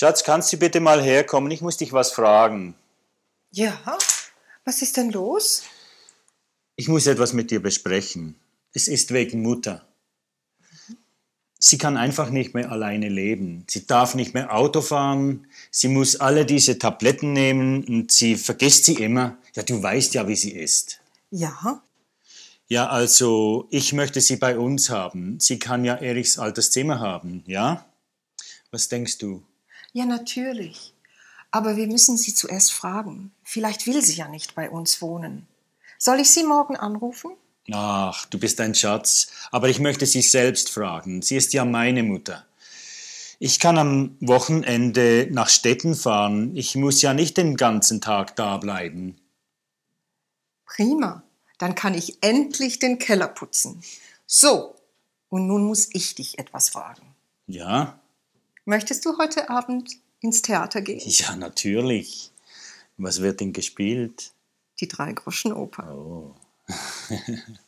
Schatz, kannst du bitte mal herkommen? Ich muss dich was fragen. Ja, was ist denn los? Ich muss etwas mit dir besprechen. Es ist wegen Mutter. Sie kann einfach nicht mehr alleine leben. Sie darf nicht mehr Auto fahren. Sie muss alle diese Tabletten nehmen und sie vergisst sie immer. Ja, du weißt ja, wie sie ist. Ja. Ja, also ich möchte sie bei uns haben. Sie kann ja Erichs altes Zimmer haben, ja? Was denkst du? Ja, natürlich. Aber wir müssen sie zuerst fragen. Vielleicht will sie ja nicht bei uns wohnen. Soll ich sie morgen anrufen? Ach, du bist ein Schatz, aber ich möchte sie selbst fragen. Sie ist ja meine Mutter. Ich kann am Wochenende nach Stetten fahren. Ich muss ja nicht den ganzen Tag da bleiben. Prima, dann kann ich endlich den Keller putzen. So, und nun muss ich dich etwas fragen. Ja? Möchtest du heute Abend ins Theater gehen? Ja, natürlich. Was wird denn gespielt? Die Dreigroschenoper. Oh.